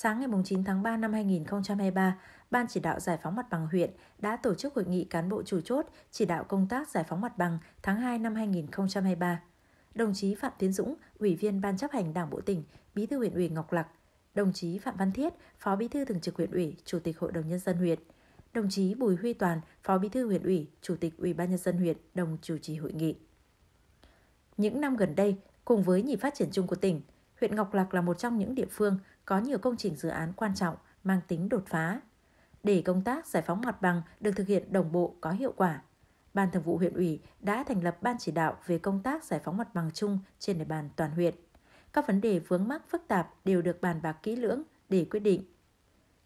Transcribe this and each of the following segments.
sáng ngày 9 tháng 3 năm 2023, Ban chỉ đạo giải phóng mặt bằng huyện đã tổ chức hội nghị cán bộ chủ chốt chỉ đạo công tác giải phóng mặt bằng tháng 2 năm 2023. Đồng chí Phạm Tiến Dũng, Ủy viên Ban chấp hành Đảng Bộ tỉnh, Bí thư huyện ủy Ngọc Lặc, đồng chí Phạm Văn Thiết, Phó Bí thư Thường trực huyện ủy, Chủ tịch Hội đồng nhân dân huyện, đồng chí Bùi Huy Toàn, Phó Bí thư huyện ủy, Chủ tịch Ủy ban nhân dân huyện đồng chủ trì hội nghị. Những năm gần đây, cùng với nhịp phát triển chung của tỉnh, huyện Ngọc Lặc là một trong những địa phương có nhiều công trình dự án quan trọng mang tính đột phá. Để công tác giải phóng mặt bằng được thực hiện đồng bộ có hiệu quả, Ban Thường vụ huyện ủy đã thành lập ban chỉ đạo về công tác giải phóng mặt bằng chung trên địa bàn toàn huyện. Các vấn đề vướng mắc phức tạp đều được bàn bạc kỹ lưỡng để quyết định.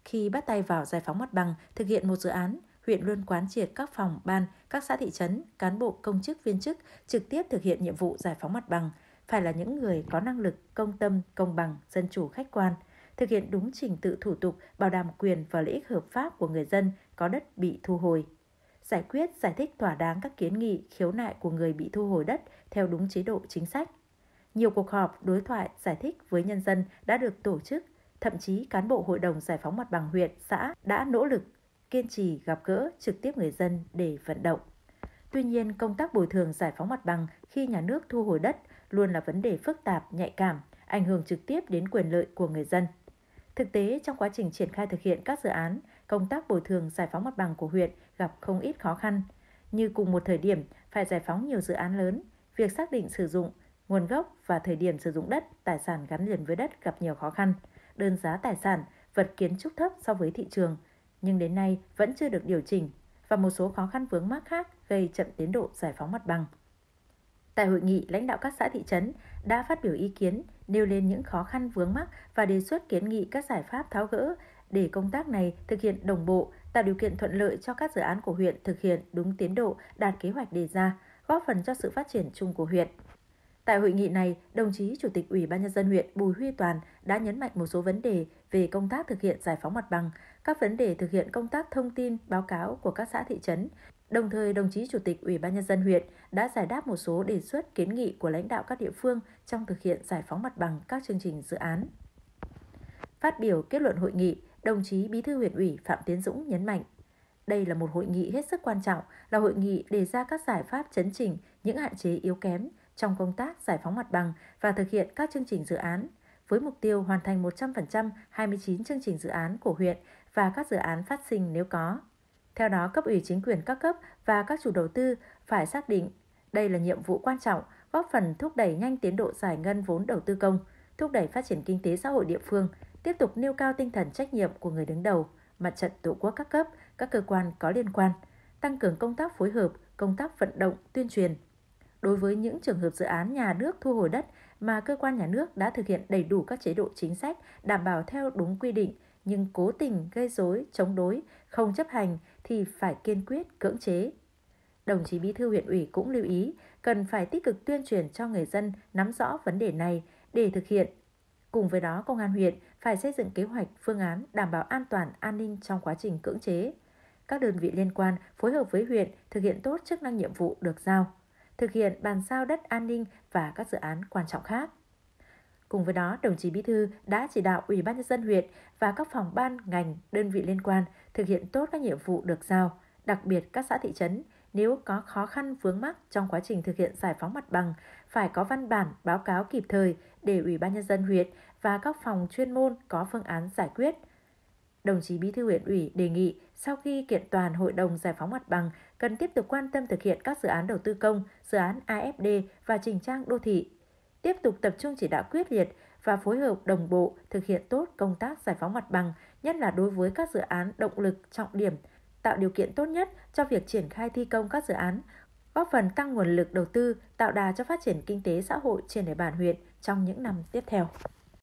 Khi bắt tay vào giải phóng mặt bằng thực hiện một dự án, huyện luôn quán triệt các phòng, ban, các xã thị trấn, cán bộ, công chức, viên chức trực tiếp thực hiện nhiệm vụ giải phóng mặt bằng – phải là những người có năng lực, công tâm, công bằng, dân chủ khách quan, thực hiện đúng trình tự thủ tục, bảo đảm quyền và lợi ích hợp pháp của người dân có đất bị thu hồi. Giải quyết, giải thích thỏa đáng các kiến nghị, khiếu nại của người bị thu hồi đất theo đúng chế độ chính sách. Nhiều cuộc họp, đối thoại, giải thích với nhân dân đã được tổ chức, thậm chí cán bộ Hội đồng Giải phóng Mặt bằng huyện, xã đã nỗ lực, kiên trì gặp gỡ trực tiếp người dân để vận động. Tuy nhiên, công tác bồi thường giải phóng mặt bằng khi nhà nước thu hồi đất luôn là vấn đề phức tạp, nhạy cảm, ảnh hưởng trực tiếp đến quyền lợi của người dân. Thực tế, trong quá trình triển khai thực hiện các dự án, công tác bồi thường giải phóng mặt bằng của huyện gặp không ít khó khăn. Như cùng một thời điểm phải giải phóng nhiều dự án lớn, việc xác định sử dụng, nguồn gốc và thời điểm sử dụng đất, tài sản gắn liền với đất gặp nhiều khó khăn. Đơn giá tài sản, vật kiến trúc thấp so với thị trường, nhưng đến nay vẫn chưa được điều chỉnh và một số khó khăn vướng mắc khác gây chậm tiến độ giải phóng mặt bằng. Tại hội nghị, lãnh đạo các xã thị trấn đã phát biểu ý kiến, nêu lên những khó khăn vướng mắc và đề xuất kiến nghị các giải pháp tháo gỡ để công tác này thực hiện đồng bộ, tạo điều kiện thuận lợi cho các dự án của huyện thực hiện đúng tiến độ, đạt kế hoạch đề ra, góp phần cho sự phát triển chung của huyện. Tại hội nghị này, đồng chí Chủ tịch Ủy ban nhân dân huyện Bùi Huy Toàn đã nhấn mạnh một số vấn đề về công tác thực hiện giải phóng mặt bằng, các vấn đề thực hiện công tác thông tin, báo cáo của các xã thị trấn. Đồng thời, đồng chí Chủ tịch Ủy ban nhân dân huyện đã giải đáp một số đề xuất kiến nghị của lãnh đạo các địa phương trong thực hiện giải phóng mặt bằng các chương trình dự án. Phát biểu kết luận hội nghị, đồng chí Bí thư huyện ủy Phạm Tiến Dũng nhấn mạnh đây là một hội nghị hết sức quan trọng, là hội nghị đề ra các giải pháp chấn chỉnh những hạn chế yếu kém, trong công tác giải phóng mặt bằng và thực hiện các chương trình dự án, với mục tiêu hoàn thành 100% 29 chương trình dự án của huyện và các dự án phát sinh nếu có. Theo đó, cấp ủy chính quyền các cấp và các chủ đầu tư phải xác định đây là nhiệm vụ quan trọng góp phần thúc đẩy nhanh tiến độ giải ngân vốn đầu tư công, thúc đẩy phát triển kinh tế xã hội địa phương, tiếp tục nêu cao tinh thần trách nhiệm của người đứng đầu, mặt trận tổ quốc các cấp, các cơ quan có liên quan, tăng cường công tác phối hợp, công tác vận động, tuyên truyền, đối với những trường hợp dự án nhà nước thu hồi đất mà cơ quan nhà nước đã thực hiện đầy đủ các chế độ chính sách đảm bảo theo đúng quy định nhưng cố tình gây rối, chống đối, không chấp hành thì phải kiên quyết cưỡng chế. Đồng chí Bí thư huyện ủy cũng lưu ý cần phải tích cực tuyên truyền cho người dân nắm rõ vấn đề này để thực hiện. Cùng với đó, công an huyện phải xây dựng kế hoạch, phương án đảm bảo an toàn, an ninh trong quá trình cưỡng chế. Các đơn vị liên quan phối hợp với huyện thực hiện tốt chức năng nhiệm vụ được giao thực hiện bàn giao đất an ninh và các dự án quan trọng khác. Cùng với đó, đồng chí Bí thư đã chỉ đạo Ủy ban nhân dân huyện và các phòng ban ngành, đơn vị liên quan thực hiện tốt các nhiệm vụ được giao, đặc biệt các xã thị trấn nếu có khó khăn vướng mắc trong quá trình thực hiện giải phóng mặt bằng phải có văn bản báo cáo kịp thời để Ủy ban nhân dân huyện và các phòng chuyên môn có phương án giải quyết – đồng chí Bí thư huyện ủy đề nghị sau khi kiện toàn Hội đồng giải phóng mặt bằng cần tiếp tục quan tâm thực hiện các dự án đầu tư công, dự án AFD và chỉnh trang đô thị. Tiếp tục tập trung chỉ đạo quyết liệt và phối hợp đồng bộ thực hiện tốt công tác giải phóng mặt bằng, nhất là đối với các dự án động lực trọng điểm, tạo điều kiện tốt nhất cho việc triển khai thi công các dự án, góp phần tăng nguồn lực đầu tư, tạo đà cho phát triển kinh tế xã hội trên địa bàn huyện trong những năm tiếp theo.